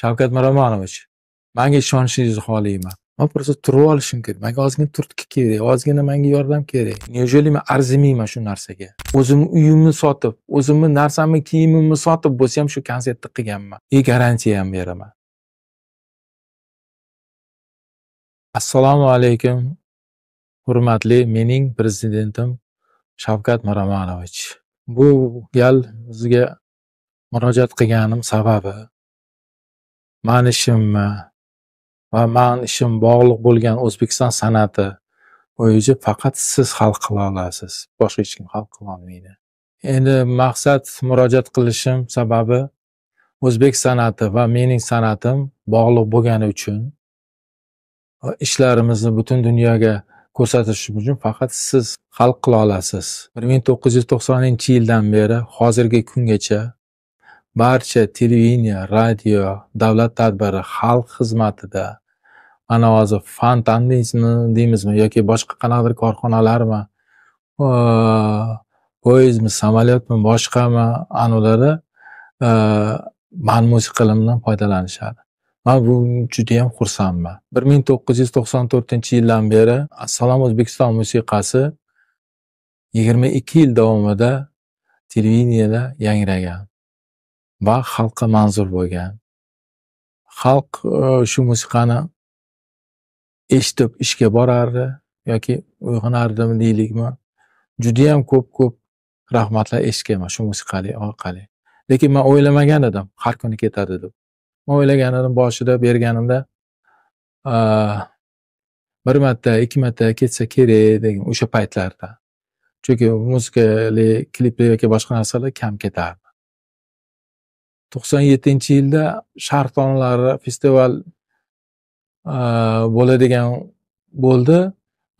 shavkat miromonovich manga ishonishingizni xohlayman man просто turib olishim kerak manga ozgina turtki kerak ozgina manga yordam kerak неужели man arzimayman shu narsaga o'zimni uyimni sotib o'zimni narsamni kiyimimni sotib bo'lsa ham shu konsertni qilganman и garantiya ham beraman assalomu alaykum hurmatli mening prezidentim shavkat miromonovich bu gal sizga murojaat qilganim sababi man ishimmi e, va man ishim bog'liq bo'lgan o'zbekiston san'ati bo'yicha faqat siz hal qila olasiz boshqa hech kim hal qila olmaydi endi maqsad murojaat qilishim sababi o'zbek san'ati va mening san'atim bog'liq bo'lgani uchun ishlarimizni butun dunyoga ko'rsatish uchun faqat siz hal qila olasiz bir ming to'qqiz yuz to'qsoninchi yildan beri hozirgi kungacha barcha televideniya radio davlat tadbiri xalq xizmatida mana hozir fan deysizmi deymizmi yoki boshqa qanaqadir korxonalarmi poyezdmi samolyotmi boshqami anavlari e, manmusi qilimidan foydalanishadi man bu judayam xursandman bir ming to'qqiz yuz to'qson to'rtinchi yildan beri assalom o'zbekiston musiqasi yigirma ikki yil davomida televideniyada yangragan va xalqqa manzur bo'lgan. Xalq e, shu musiqani eshitib ishga borardi yoki uyg'onardimi deylikmi, judayam ko'p ko'p rahmatlar eshitganman shu musiqali orqali. Lekin man o'ylamagan edim har kuni ketadi deb. Man o'ylagan edim boshida berganimda e, bir marta, ikki marta ketsa kerak degan o'sha paytlarda. Chunki musiqali kliplar yoki boshqa narsalar kam ketardi. to'qson yettinchi yilda sharq taomlari festival bo'ladigan bo'ldi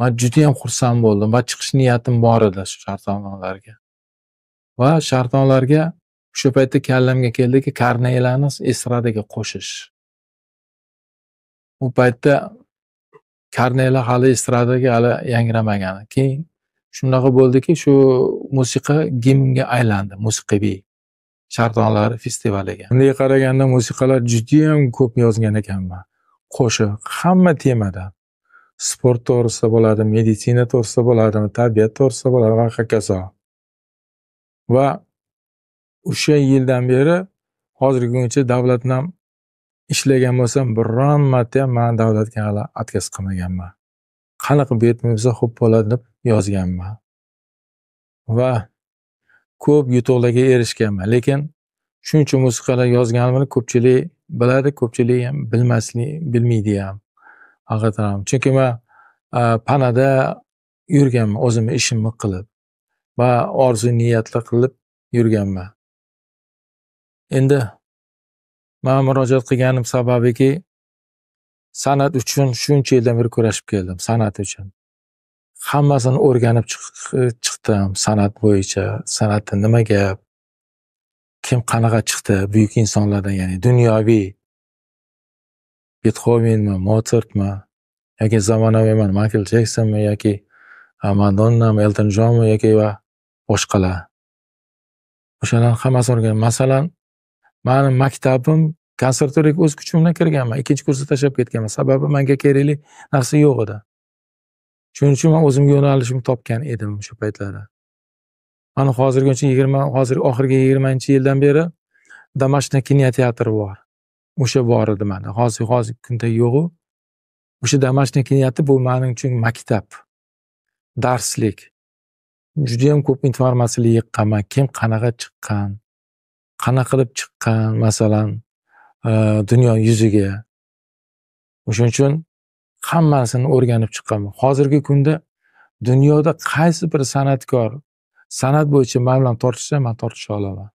man judayam xursand bo'ldim va chiqish niyatim bor edi shu shartnomalarga va shartnomalarga o'sha paytda kallamga keldiki karneylarni estradaga qo'shish u paytda karneylar hali estradaga hali yangramagan keyin shunaqa bo'ldiki shu musiqa gimnga aylandi musiqiy shartonlari festivaliga bunday qaraganda musiqalar judayam ko'p yozgan ekanman qo'shiq hamma temadan sport to'g'risida bo'ladimi meditsina to'g'risida bo'ladimi tabiat to'g'risida bo'ladimi va hokazo va o'sha yildan beri hozirgi kungacha davlat bilan ishlagan bo'lsam biron marta ham man davlatga hali отказ qilmaganman qanaqa buyurtma bo'lsa xo'p bo'ladi deb yozganman va ko'p yutuqlarga erishganman lekin shuncha musiqalar yozganimni ko'pchilik biladi ko'pchilik ham bilmaslik bilmaydi ham haqiqatdan ham chunki man panada yurganman o'zimni ishimni qilib va orzu niyatlar qilib yurganman endi man murojaat qilganim sababiki san'at uchun shuncha yildan beri kurashib keldim san'at uchun Hammasini o'rganib chiqdim san'at bo'yicha. San'atda nima gap? Kim qanaqa chiqdi buyuk insonlardan, ya'ni dunyoviy Betxovenmi, motsartmi yoki zamonaviyman Maykl Jeksonmi yoki Madonnami, Elton Jonmi yoki va boshqalar. O'shalarni hammasini o'rgan Masalan, meni maktabim konservatoriyaga o'z kuchim bilan kirganman. Ikkinchi kursda tashlab ketganman. Sababi menga kerakli narsa yo'q edi. shuning uchun man o'zimga yo'nalishimni topgan edim o'sha paytlari mana hozirgacha yigirma hozir oxirgi yigirmanchi yildan beri damashqda kinoteatr bor o'sha bor edi mana hozir hozirgi kunda yo'qu o'sha damashqni kinoteatr bu mening uchun maktab darslik judayam ko'p informatsiyalar yig'qanman kim qanaqa chiqqan qanaqa qilib chiqqan masalan e, dunyo yuziga o'shaning uchun hammasini o'rganib chiqqanman hozirgi kunda dunyoda qaysi bir san'atkor san'at bo'yicha man bilan tortishsa man tortisha olaman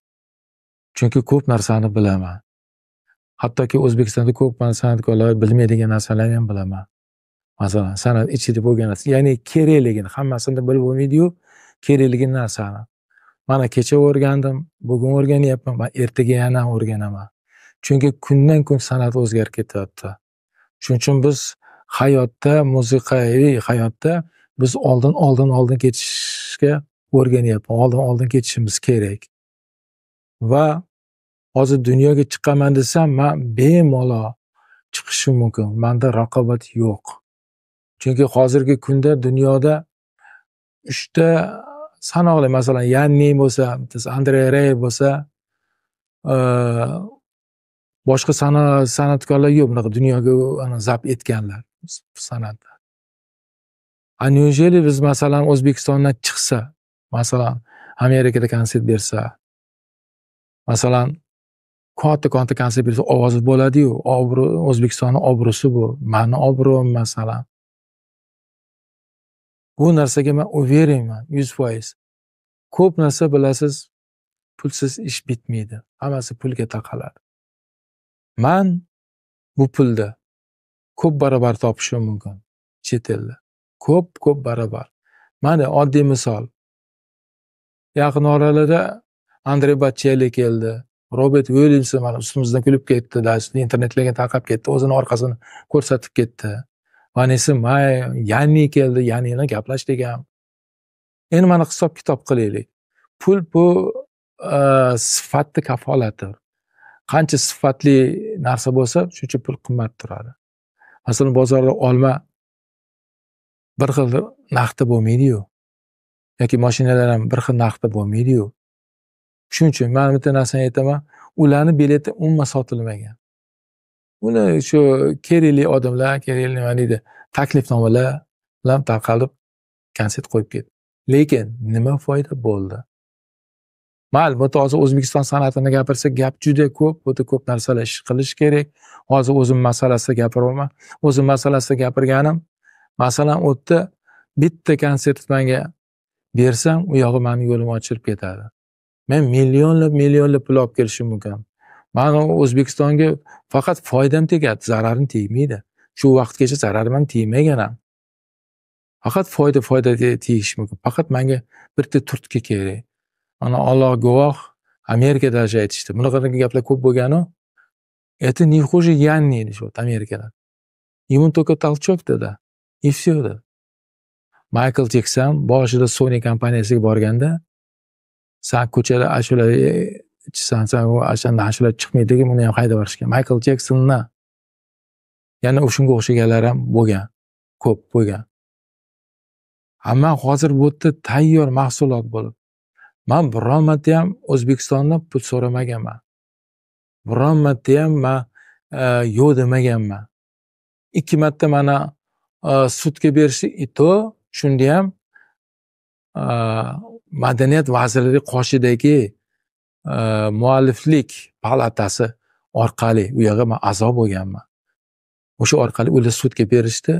chunki ko'p narsani bilaman hattoki o'zbekistonda ko'p san'atkorlar bilmaydigan narsalarni ham bilaman masalan san'at ichida bo'lgan narsa ya'ni kerakligini hammasini bilib bo'lmaydiyu kerakligi narsani mana kecha o'rgandim bugun o'rganyapman man ertaga yana o'rganaman chunki kundan kun san'at o'zgarib ketyapti shuning uchun biz hayotda musiqaviy hayotda biz oldin oldin oldin ketishga o'rganyapmiz oldin oldin ketishimiz kerak va hozir dunyoga chiqaman desam man bemalol chiqishim mumkin manda raqobat yo'q chunki hozirgi kunda dunyoda uchta sanoqli masalan yanni bo'lsa bittasi andrey rey bo'lsa e, boshqa san'atkorlar yo'q bunaqa dunyoga zabt etganlar san'atda a неужели biz masalan o'zbekistondan chiqsa masalan amerikada konsert bersa masalan katta katta konsert bersa ovozi bo'ladiyu obro' o'zbekistonni obro'si bu mani obro'm masalan bu narsaga man уверенman yuz foiz ko'p narsa bilasiz pulsiz ish bitmaydi hammasi pulga taqaladi man bu pulda ko'p barobar topishi mumkin chet elda ko'p ko'p barobar mana oddiy misol yaqin oralarda andrey bachelli keldi robert uilyamson mana ustimizdan kulib ketdi internetlarga tarqab ketdi o'zini orqasini ko'rsatib ketdi vanessa may yanni keldi yanni bilan gaplashdik ham endi mana hisob kitob qilaylik pul bu e, sifatni kafolati qancha sifatli narsa bo'lsa shuncha pul qimmat turadi masalan bozorda olma bir xil narxda bo'lmaydiyu yoki mashinalar ham bir xil narxda bo'lmaydiyu shuning uchun man bitta narsani aytaman ularni bileti umuman sotilmagan uni shu kerakli odamlar kerakli nima deydi taklifnomalar bilan tarqalib konsert qo'yib ketdi lekin nima foyda bo'ldi malbet hozir o'zbekiston san'atini gapirsak gap juda ko'p juda ko'p narsalar ish qilish kerak hozir o'zim masalasida gapiryapman o'zim masalasida gapirganim masalan u yerda bitta konsert manga bersam u yog'i mani yo'lim ochilib ketadi men millionlab millionlab pul olib kelishim mumkin mani o'zbekistonga faqat foydam tegadi zararim tegmaydi shu vaqtgacha zararim ham tegmagan ham faqat foyda foyda tegishi mumkin faqat manga bitta turtki kerak mana olloh guvoh amerikada даже aytishdi bunaqanaqa gaplar ko'p bo'lganu это не хуже янни deyishibdi amerikada ему только толчок dedi и все dedi maykl jekson boshida sony kompaniyasiga borganda san ko'chada ashula ichsan san ashanda ashula chiqmaydiki buni ham haydab yuborishgan maykl jeksonni yana o'shanga o'xshaganlar ham bo'lgan ko'p bo'lgan ammo hozir bu yerda tayyor mahsulot bo'lib Man biron ham O'zbekistondan pul so'ramaganman. Biron ham man e, yo'q demaganman. Ikki marta mana e, sudga berishdi, shunda ham e, madaniyat vazirligi qoshidagi mualliflik palatasi orqali u yerga man a'zo bo'lganman. O'sha orqali ular sudga berishdi.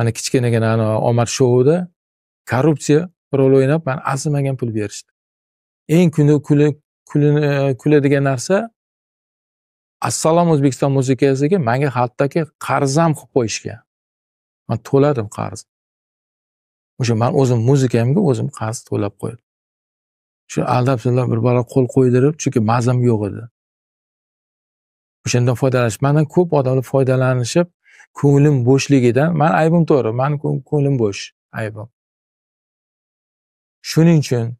Ana kichkinagina omad shouda korrupsiya rol o'ynab man arzimagan pul berishdi eng kuni e, kuladigan narsa assalom o'zbekiston musiqasiga manga hattoki qarzam qilib qo'yishgan man to'ladim qarz o'sha man o'zim muzikamga o'zim qarz to'lab qo'ydim shu aldab sullab bir bora qo'l qo'ydirib chunki mazam yo'q edi o'shandan foydalanish mandan ko'p odamlar foydalanishib ko'nglim bo'shligidan man aybim to'g'ri mani ko'nglim bo'sh aybim shuning uchun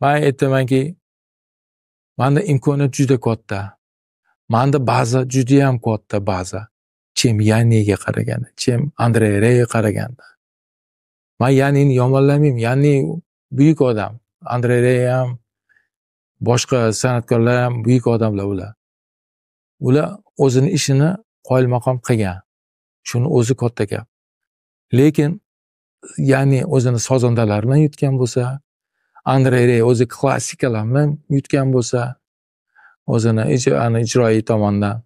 man aytamanki manda imkoniyat juda katta manda baza judayam katta baza chem yanniga qaraganda chem andrey reyga qaraganda man yannini yomonlamayman yanni buyuk odam andrey rey ham boshqa san'atkorlar ham buyuk odamlar ular ular o'zini ishini qoyilmaqom qilgan shuni o'zi katta gap lekin ya'ni o'zini sozandalari bilan yutgan bo'lsa andrey rey o'zi klassikalar bilan yutgan bo'lsa o'zini ijroiy tomondan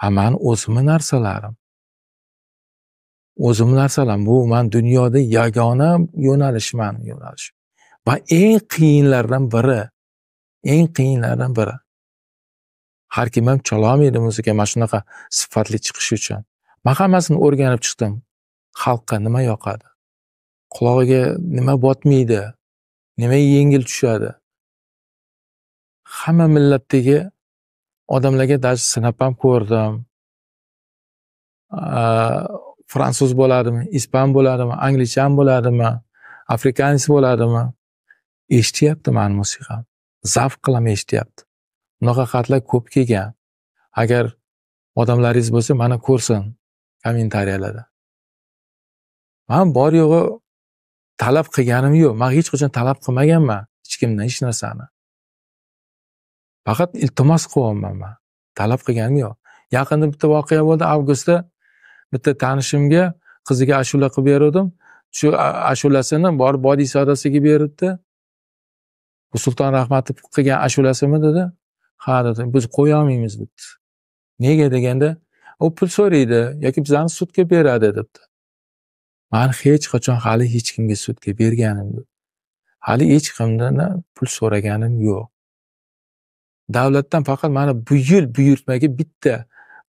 ha mani o'zimni narsalarim o'zimni narsalarim bu man dunyoda yagona yo'nalishman yo'nalish va eng qiyinlardan biri eng qiyinlardan biri har kim ham chololmaydi musiqa mana shunaqa sifatli chiqish uchun man hammasini o'rganib chiqdim xalqqa nima yoqadi qulog'iga nima botmaydi nima yengil tushadi hamma millatdagi odamlarga даже sinab ham ko'rdim fransuz bo'ladimi ispan bo'ladimi anglichan bo'ladimi afrikanis bo'ladimi eshityapti mani musiqam zavq qilaman eshityapti bunaqa xatlar ko'p kelgan agar odamlaringiz bo'lsa mana ko'rsin kommentariyalarda man bor yo'g'i talab qilganim yo'q man hech qachon talab qilmaganman hech kimdan hech narsani faqat iltimos qilyapman man talab qilganim yo'q yaqinda bitta voqea bo'ldi avgustda bitta tanishimga qiziga ashula qilib beruvdim shu ashulasini borib bodiy sodasiga beribdi bu sulton rahmatov qilgan ashulasimi dedi ha dedi biz olmaymiz debdi nega deganda u pul so'raydi yoki bizani sudga beradi debdi man hech qachon hali hech kimga sudga berganim yo'q hali hech kimdan pul so'raganim yo'q davlatdan faqat mana bu yil buyurtmaga bitta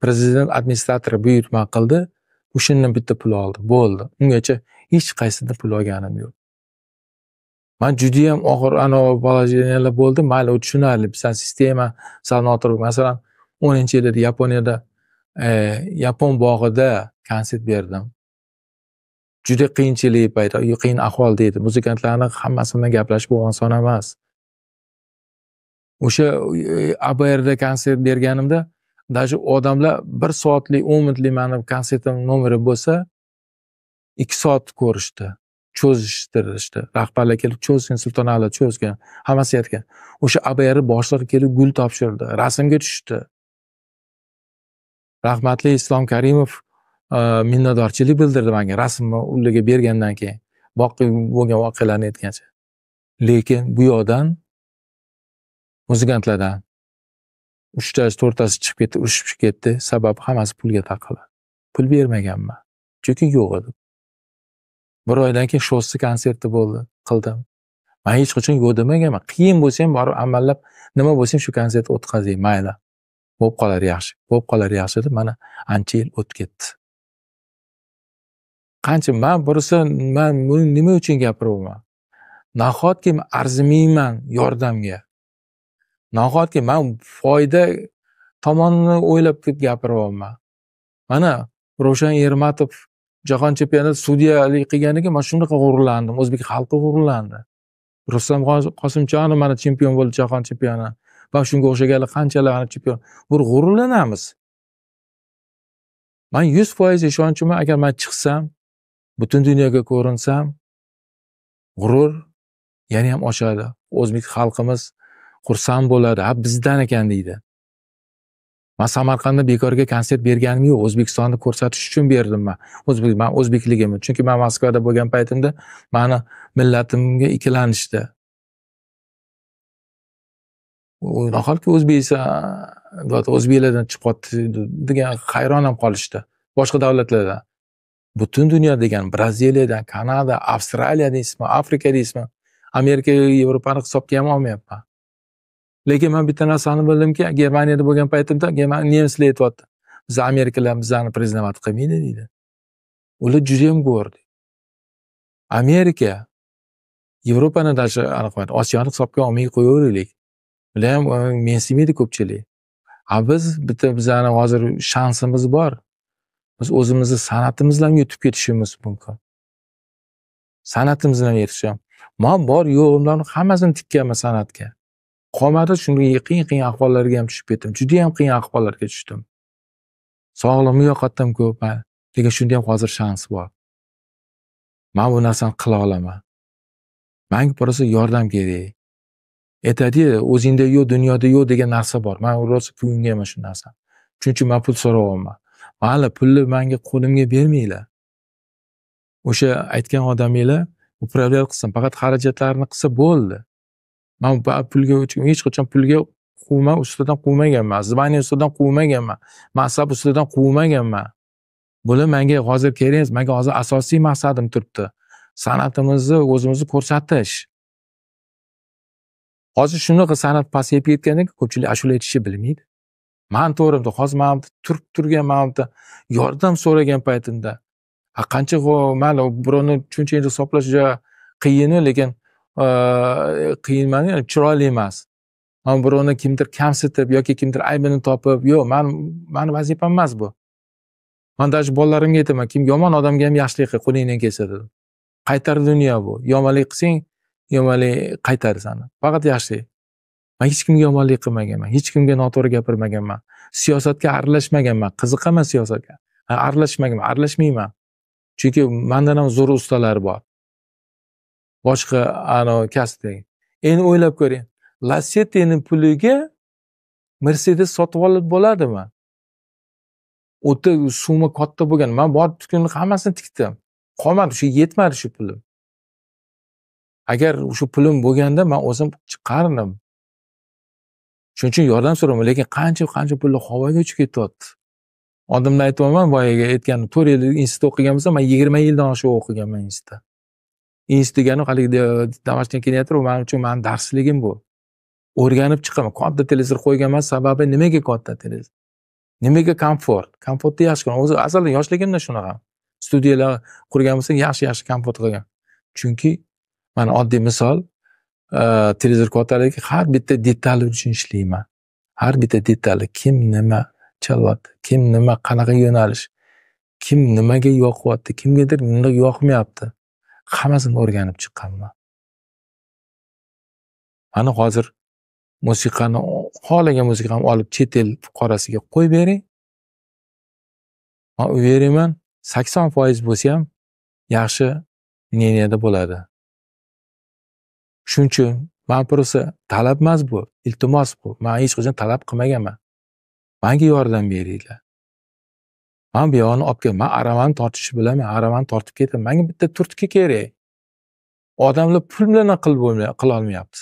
prezident administratori buyurtma qildi o'shandan bitta pul oldi bo'ldi ungacha hech qaysidan pul olganim yo'q man judayam og'ir anavi положениялар bo'ldi mayli u tushunarli bizani sistema sanoatr masalan o'ninchi yilda yaponiyada e, yapon bog'ida konsert berdim juda qiyinchilik paydo qiyin ahvolda edi muzikantlarni hammasi bilan gaplashib bu oson emas o'sha e, abrda konsert berganimda даже odamlar bir soatlik o'n minutlik mani konsertim nomeri bo'lsa ikki soat ko'rishdi cho'zishtirishdi rahbarlar kelib cho'zsin sultonali cho'zgan hammasi aytgan o'sha abr boshliq kelib gul topshirdi rasmga tushishdi rahmatli islom karimov Э, minnatdorchilik bildirdi manga rasmni ularga bergandan keyin bo'lgan voqealarni aytgancha lekin bu yoqdan muzikantlardan uchtasi to'rttasi chiqib ketdi urushib chiqib ketdi sababi hammasi pulga taqildi pul bermaganman chunki yo'q edi bir oydan keyin sho'ssi konserti bo'ldi qildim man hech qachon yo'q demaganman qiyin bo'lsa ham borib amallab nima bo'lsa ham shu konsertni o'tkazay mayli bo'lib qolar yaxshi bo'lib qolar yaxshi deb mana ancha yil o'tib ketdi qancha man bo'lsa man buni nima uchun gapiryapman nahotki arzimayman yordamga nahotki man foyda tomonini o'ylab deb gapiryapman mana ravshan ermatov jahon chempionati sudyalik qilganiga man shunaqa g'ururlandim o'zbek xalqi g'ururlandi rustam qosimjonov mana chempion bo'ldi jahon chempioni va shunga o'xshaganlar qanchalar chempion bir g'ururlanamiz man yuz foiz ishonchiman agar man chiqsam butun dunyoga ko'rinsam g'urur yana ham oshadi o'zbek xalqimiz xursand bo'ladi ha bizdan ekan deydi man samarqandda bekorga konsert berganim yo'q o'zbekistonni ko'rsatish uchun berdim man o'zbek man o'zbekligimni chunki man moskvada bo'lgan paytimda mani millatimga ikkilanishdi nahotki o'zbeksan o'zbeklardan chiqyapti degan hayron ham qolishdi boshqa davlatlardan butun dunyo degan braziliyadan kanada avstraliya deysizmi afrika deysizmi amerika yevropani hisobga ham olmayapman lekin man bitta narsani bildimki germaniyada bo'lgan paytimda nemislar aytyapti biz amerikalar bizlarni признавать qilmaydi deydi ular judayam go'r amerika yevropani даже anaqa osiyoni hisobga olmay qo'yaveraylik ular ham mensimaydi ko'pchilik a biz bitta bizani hozir shansimiz bor biz o'zimizni san'atimiz bilan yutib ketishimiz mumkin san'atimiz bilan yetish ham man bor yo'g'imlarni hammasini tikkanman san'atga qolmadi shunga qiyin qiyin ahvollarga ham tushib ketdim juda yam qiyin ahvollarga tushdim sog'lig'im yo'qotdim ko'p lekin shunda ham hozir shans bor man bu narsani qila olaman manga просто yordam kerak aytadiyu o'zingda yo'q dunyoda yo'q degan narsa bor man rosa ko'ngilga shu narsa shuning uchun man pul so'rayapman mayli pulni manga qo'limga bermanglar o'sha aytgan odaminglar управлять qilsin faqat xarajatlarini qilsa bo'ldi man pulga hech qachon pulga quvma ustidan quvmaganman zvaniya ustidan quvmaganman mansab ustidan quvmaganman buni menga hozir kerak emas menga hozir asosiy maqsadim turibdi san'atimizni o'zimizni ko'rsatish hozir shunaqa san'at pasayib ketgandan keyin ko'pchilik ashula aytishni bilmaydi man to'rimda hozir turib turgan buyerda yordam so'ragan paytimda a qancha mayli birovni shuncha yil hisoblash juda qiyinu lekin qiyin emas yani chiroyli emas birovni kimdir kamsitib yoki kimdir aybini topib yo'q man mani vazifam emas bu man даже bolalarimga aytaman kim yomon odamga ham yaxshilik qil qo'lingdan kelsa dedim qaytar dunyo bu yomonlik qilsang yomonlik qaytari sani faqat yaxshilik man hech kimga yomonlik qilmaganman hech kimga noto'g'ri gapirmaganman siyosatga aralashmaganman qiziqaman siyosatga aralashmaganman aralashmayman chunki mandan ham zo'r ustalar bor boshqa anavi kasbdagi endi o'ylab ko'ring lasetini puliga mercedes sotib olib bo'ladimi o'ta summa katta bo'lgan man borib tukunni hammasini tikdim qolmadi shu yetmadi shu pulim agar o'sha pulim bo'lganda man o'zim chiqardim shuning uchun yordam so'rayman lekin qancha qancha pullar havoga uchib ketyapti odamlar aytyapman boyagi aytganim to'rt yil institutda o'qigan bo'lsam man yigirma yildan oshiq o'qiganman institutda institut degani haligi домашний кинотеатр man uchun mani darsligim bu o'rganib chiqaman katta televizor qo'ygan emas sababi nimaga katta televizor nimaga komfort komfortni yaxshi ko'raman o'zi azaldan yoshligimda shunaqa studiyalar qurgan bo'lsam yaxshi yaxshi komfort qilgan chunki mana oddiy misol televizor ko'taradiki har bitta detal uchun ishlayman har bitta detalni kim nima chalyapti kim nima qanaqa yo'nalish kim nimaga yoqyapti kimgadir yoqmayapti hammasini o'rganib chiqqanman mana hozir musiqani xohlagan musiqani olib chet el fuqarosiga qo'yib bering man beraman sakson foiz bo'lsa ham yaxshi мненияда bo'ladi shuning uchun man просто talab emas bu iltimos bu man hech qachon talab qilmaganman manga yordam beringlar man bu yog'ini olib kel man aravani tortishni bilaman aravani tortib ketaman manga bitta turtki kerak odamlar pul bilan qilib qilolmayapti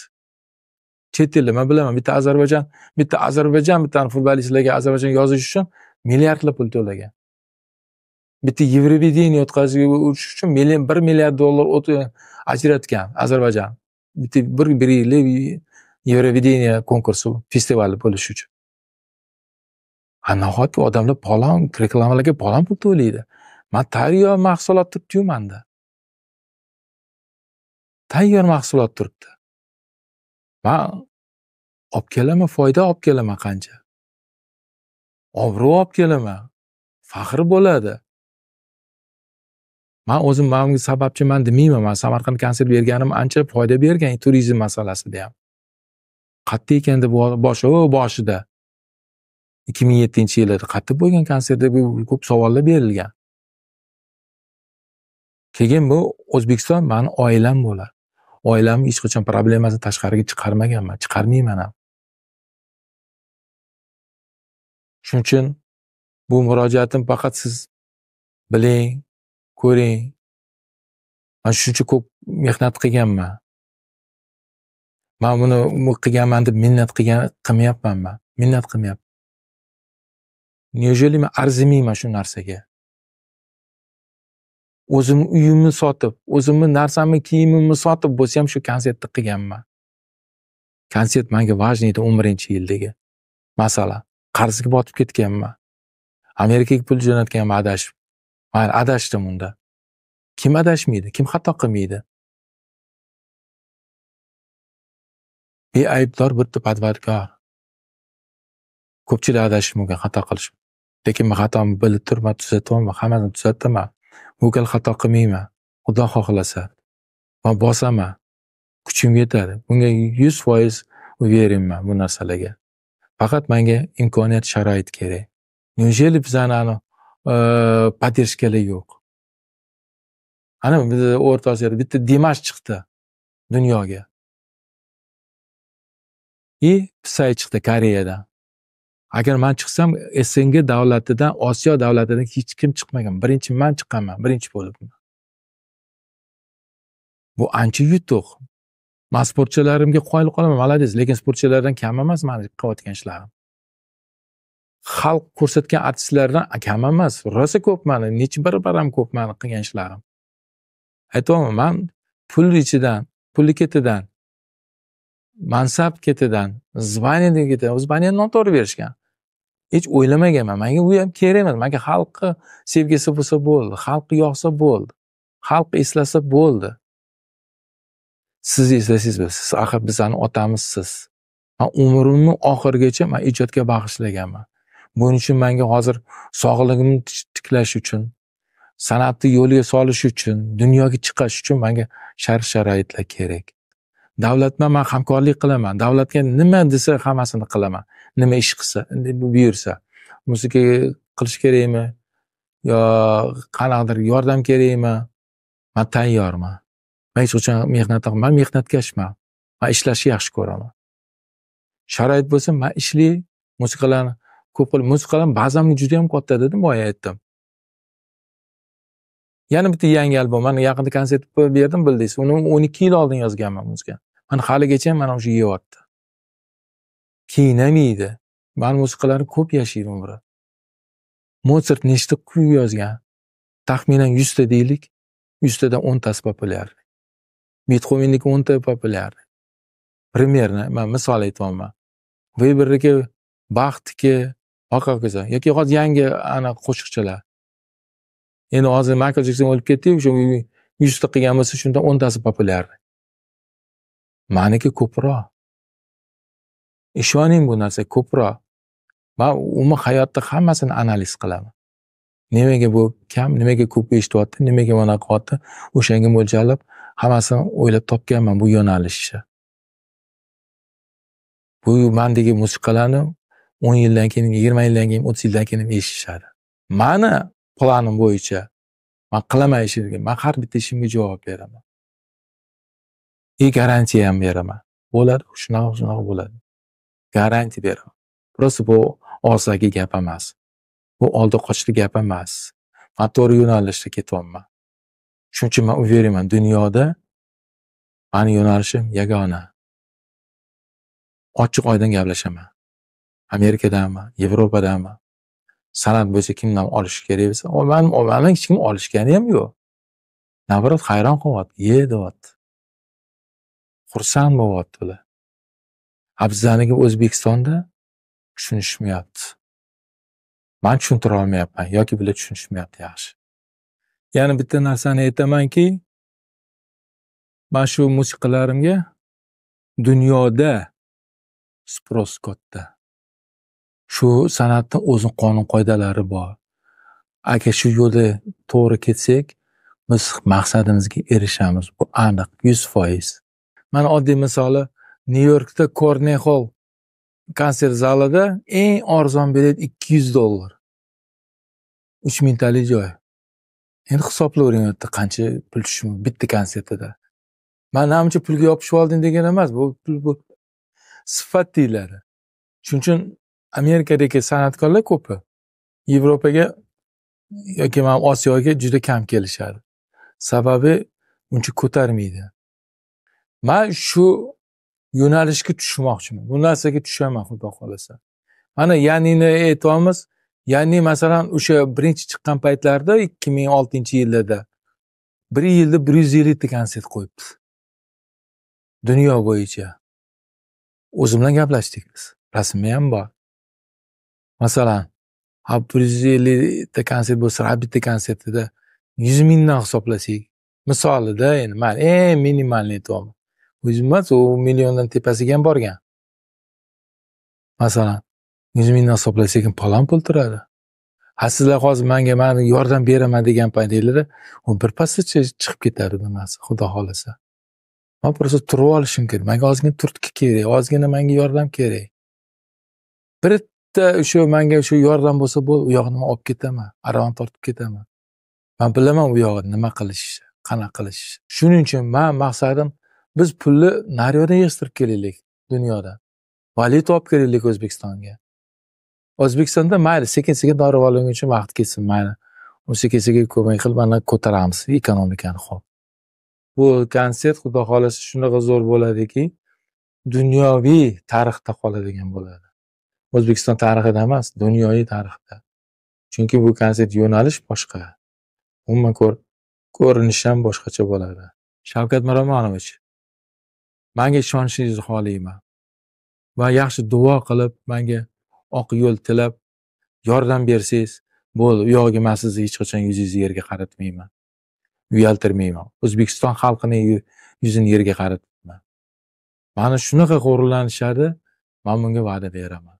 chet elda man bilaman bitta ozarbayjon bitta ozarbayjon bitta futbolistlarga ozarbayjon yozish uchun milliardlab pul to'lagan bitta yevrovideniya o'tkazishga uchun million bir milliard dollar ajratgan ozarbayjon bitta bir yillik yevrovideniya konkursi festivali bo'lishi uchun a nahotki odamlar palon reklamalarga palon pul to'laydi man tayyor mahsulot turibdiyu manda tayyor mahsulot turibdi man olib kelaman foyda olib kelaman qancha obro' olib kelaman faxr bo'ladi man o'zim man bunga sababchiman demayman man samarqand konsert berganim ancha foyda bergan turizm masalasida ham qayerda ekan deb boshi boshida ikki ming yettinchi yili qayerda bo'lgan konsert deb ko'p savollar berilgan keyin bu o'zbekiston mani oilam bo'ladi oilamni hech qachon problemasini tashqariga chiqarmaganman chiqarmayman ham shuning uchun bu murojaatim faqat siz biling ko'ring man shuncha ko'p mehnat qilganman man buni qilganman deb minnat qilgan qilmayapman man minnat qilmayapman nejeli man arzimayman shu narsaga o'zimni uyimni sotib o'zimni narsamni kiyimimni sotib bo'lsa ham shu konsertni qilganman konsert manga важный edi o'n birinchi yildagi masalan qarzga botib ketganman amerikaga pul jo'natganman adashib Men adashdim unda kim adashmaydi kim xato qilmaydi beaybdor bitta padvarkor ko'pchilik adashib mumkin xato qilish lekin man xatomni bilib turibman tuzatyapman hammasini tuzataman bu gal xato qilmayman xudo xohlasa man bosaman kuchim yetadi bunga yuz foiz bu narsalarga faqat manga imkoniyat sharoit kerak неужели bizani Э, поддержкаlar yo'q ana biza o'rta osiyoda bitta dimash chiqdi dunyoga и psay chiqdi koreyadan agar man chiqsam sng davlatidan osiyo davlatidan hech kim chiqmagan birinchi man chiqqanman birinchi bo'lib bu ancha yutuq man sportchilarimga qoyil qolaman молодец lekin sportchilardan kam emas mani qilayotgan ishlarim xalq ko'rsatgan artistlardan kam emas rosa ko'pmani necha barobar ham ko'pmani qilgan ishlarim aytyapman man pul ichidan pulni ketidan mansab ketidan звание ketidan zvaniyani noto'g'ri berishgan hech o'ylamaganman manga u ham kerak emas manga xalqni sevgisi bo'lsa bo'ldi xalqni yoqsa bo'ldi xalq eslasa bo'ldi siz eslaysiz siz axir bizani otamizsiz man umrimni oxirigacha man ijodga bag'ishlaganman buning uchun menga hozir sog'lig'imni tiklash uchun san'atni yo'lga solish uchun dunyoga chiqish uchun menga shart sharoitlar kerak davlat bilan man hamkorlik qilaman davlatga nima desa hammasini qilaman nima ish qilsa buyursa musiqa qilish kerakmi yo qanaqadir yordam kerakmi man tayyorman man hech qachon mehnat man mehnatkashman man ishlashni yaxshi ko'raman sharoit bo'lsa man ishlay musiqalarni ko'p xil musiqalar ba'zan ham katta dedi boya aytdim yana bitta yangi albom mana yaqinda konsert berdim bildingiz uni o'n ikki yil oldin yozganman muzikani mana haligacha mana shu yeyapti kiyinamaydi mani musiqalari ko'p yashaydi umri motsart nechta kuy yozgan taxminan yuzta deylik yuztadan o'ntasi populyarniy betxovenniki o'nta populyarniy примерно man misol aytyapman veberniki baxtniki oq yoki hozir yangi anaqa qo'shiqchilar endi hozir maykl jekson o'lib ketdiyu o'sha yuzta qilgan bo'lsa shundan o'ntasi populyarniy maniki ko'proq ishoning bu narsa ko'proq man umuman hayotni hammasini analiz qilaman nimaga bu kam nimaga ko'p eshityapti nimaga bunaqa qilyapti o'shanga mo'ljallab hammasini o'ylab topganman bu yo'nalishni bu mandagi musiqalarni o'n yildan keyin yigirma yildan keyin o'ttiz yildan keyin eshitishadi mani planim bo'yicha man qilaman ishimga man har bitta ishimga javob beraman и garantiya ham beraman bo'ladi shunaqa shunaqa bo'ladi garantiya beraman просто bu og'zaki gap emas bu oldi qochdi gap emas man to'g'ri yo'nalishda ketyapman shuning uchun man уверенman dunyoda mani yo'nalishim yagona ochiq oydin gaplashaman amerikadami yevropadami san'at bo'lsa kimdan olish kerak desa man mandan hech kim olishgani ham yo'q naоборот hayron qolyapti ye deyapti xursand bo'lyapti ular a bizaniki o'zbekistonda tushunishmayapti man tushuntira olmayapman yoki bular tushunishmayapti yaxshi yana bitta narsani aytamanki mana shu musiqalarimga dunyoda spros katta shu san'atni o'zini qonun qoidalari bor agar shu yo'lda to'g'ri ketsak biz maqsadimizga erishamiz bu aniq yuz foiz mana oddiy misoli nyu yorkda korne hall konsert zalida eng arzon bilet ikki yuz dollar uch mingtalik joy endi hisoblayvering u yerda qancha pul tushishi mumkin bitta konsertida mani hamcha pulga yopishib olding degani emas bu pul bu sifat deyiladi shuning uchun amerikadagi san'atkorlar ko'pi yevropaga yoki mana osiyoga juda kam kelishadi sababi uncha ko'tarmaydi man shu yo'nalishga tushmoqchiman bu narsaga tushaman xudo xohlasa mana yanini aytyapmiz ya'ni masalan o'sha birinchi chiqqan paytlarda ikki ming oltinchi yillarda bir yilda bir yuz ellikta konsert qo'yibdi dunyo bo'yicha o'zi bilan gaplashdik biz rasmi ham bor masalan bir yuz ellikta konsert bo'lsa har bitta konsertida yuz mingdan hisoblasak misolida endi mayli eng minimalniy aytyapman yuz ming emas u milliondan tepasiga ham borgan masalan yuz mingdan hisoblasak palon pul turadi ha sizlar hozir manga man yordam beraman degan payt deydilarda u pastacha chiqib ketadi bu narsa xudo xohlasa man просто turib olishim kerak manga ozgina turtki kerak ozgina manga yordam kerak bir bitta o'sha manga shu yordam bo'lsa bo'ldi u yog'ini man olib ketaman aravani tortib ketaman man bilaman u yog'i nima qilish qanaqa qilish shuning uchun man maqsadim biz pulni nariyoqdan yig'ishtirib kelaylik dunyodan valyuta olib kelaylik o'zbekistonga o'zbekistonda mayli sekin sekin dorib uchun vaqt ketsin mayli u sekin sekin ko'mak qilib mana ko'taramiz ekonomikani ho'p bu konsert xudo xohlasa shunaqa zo'r bo'ladiki dunyoviy tarixda qoladigan bo'ladi o'zbekiston tarixida emas dunyoviy tarixda chunki bu konsert yo'nalish boshqa umuman ko'rinishi ham boshqacha bo'ladi shavkat miromonovich manga ishonishingizni xohlayman va yaxshi duo qilib manga oq yo'l tilab yordam bersangiz bo'ldi u yog'iga man sizni hech qachon yuzingizni yerga qaratmayman uyaltirmayman o'zbekiston xalqini yuzini yerga qaratmayman mana shunaqa g'ururlanishadi man bunga va'da beraman